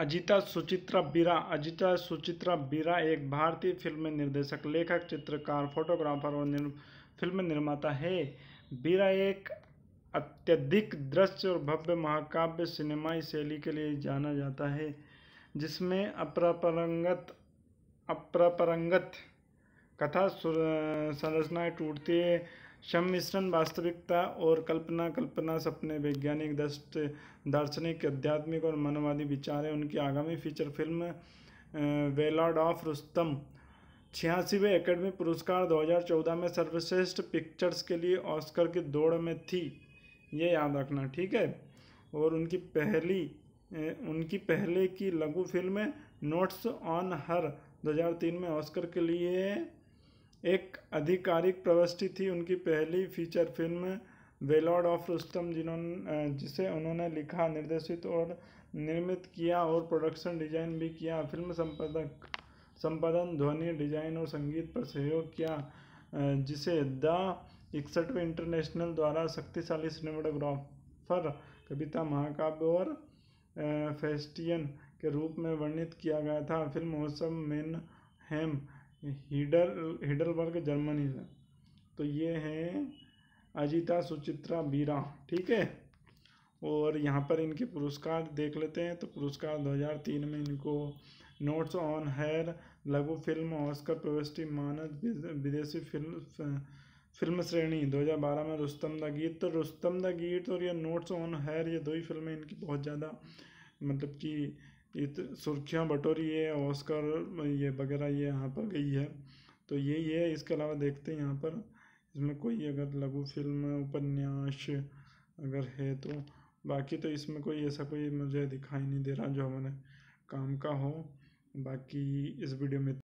अजिता सुचित्रा बीरा अजिता सुचित्रा बीरा एक भारतीय फिल्म निर्देशक लेखक चित्रकार फोटोग्राफर और निर्म फिल्म निर्माता है बीरा एक अत्यधिक दृश्य और भव्य महाकाव्य सिनेमाई शैली के लिए जाना जाता है जिसमें अपरापरंगत अपरापरंगत कथा संरचनाएं टूटती सम्मिश्रण वास्तविकता और कल्पना कल्पना सपने वैज्ञानिक दृष्ट दार्शनिक आध्यात्मिक और मनोवादी विचार है उनकी आगामी फीचर फिल्म वेलॉर्ड ऑफ रुस्तम छियासीवें एकेडमी पुरस्कार 2014 में सर्वश्रेष्ठ पिक्चर्स के लिए ऑस्कर की दौड़ में थी ये याद रखना ठीक है और उनकी पहली उनकी पहले की लघु फिल्म नोट्स ऑन हर 2003 में ऑस्कर के लिए एक आधिकारिक प्रविष्टि थी उनकी पहली फीचर फिल्म वेलॉर्ड ऑफ रुस्तम जिन्होंने जिसे उन्होंने लिखा निर्देशित और निर्मित किया और प्रोडक्शन डिजाइन भी किया फिल्म संपादक संपादन ध्वनि डिजाइन और संगीत पर सहयोग किया जिसे द इकसठवें इंटरनेशनल द्वारा शक्तिशाली सिनेमाटोग्राफर कविता महाकाव्य और फेस्टियन के रूप में वर्णित किया गया था फिल्म मौसम मेन हेम हिडल हिडलबर्ग जर्मनी में तो ये है अजीता सुचित्रा बीरा ठीक है और यहाँ पर इनके पुरस्कार देख लेते हैं तो पुरस्कार 2003 में इनको नोट्स ऑन हेयर लघु फिल्म ऑस्कर प्रविष्टि मानद विदेशी फिल्म फिल्म श्रेणी 2012 में रुस्तम द गीत तो रुस्तम द गीत और ये नोट्स ऑन हेयर ये दो ही फिल्में इनकी बहुत ज़्यादा मतलब कि इत सुर्खियाँ बटोरी है ऑस्कर ये वगैरह ये यहाँ पर गई है तो यही है इसके अलावा देखते हैं यहाँ पर इसमें कोई अगर लघु फिल्म उपन्यास अगर है तो बाकी तो इसमें कोई ऐसा कोई मुझे दिखाई नहीं दे रहा जो हमारे काम का हो बाकी इस वीडियो में